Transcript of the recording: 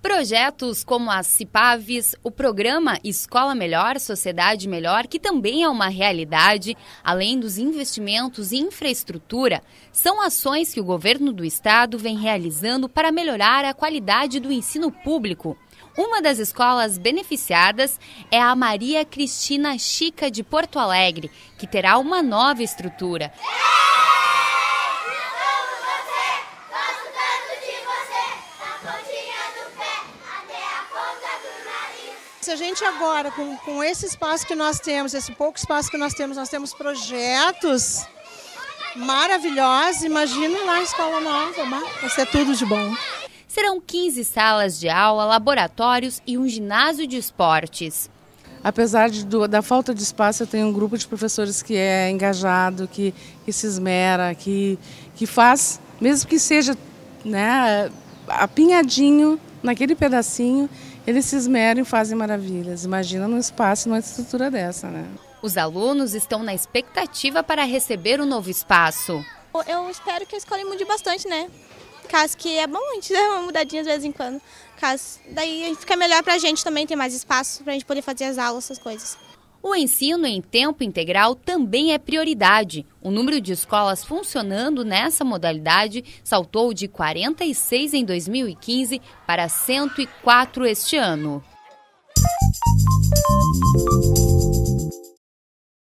Projetos como as CIPAVES, o programa Escola Melhor, Sociedade Melhor, que também é uma realidade, além dos investimentos em infraestrutura, são ações que o governo do estado vem realizando para melhorar a qualidade do ensino público. Uma das escolas beneficiadas é a Maria Cristina Chica de Porto Alegre, que terá uma nova estrutura. É! Se a gente agora, com, com esse espaço que nós temos, esse pouco espaço que nós temos, nós temos projetos maravilhosos, imagina lá a escola nova, né? vai ser tudo de bom. Serão 15 salas de aula, laboratórios e um ginásio de esportes. Apesar de, do, da falta de espaço, eu tenho um grupo de professores que é engajado, que, que se esmera, que, que faz, mesmo que seja né, apinhadinho naquele pedacinho, eles se esmeram e fazem maravilhas. Imagina num espaço, numa estrutura dessa, né? Os alunos estão na expectativa para receber o um novo espaço. Eu espero que a escola mude bastante, né? Caso que é bom a gente dar uma mudadinha de vez em quando. Caso daí fica melhor para a gente também ter mais espaço para a gente poder fazer as aulas, essas coisas. O ensino em tempo integral também é prioridade. O número de escolas funcionando nessa modalidade saltou de 46 em 2015 para 104 este ano.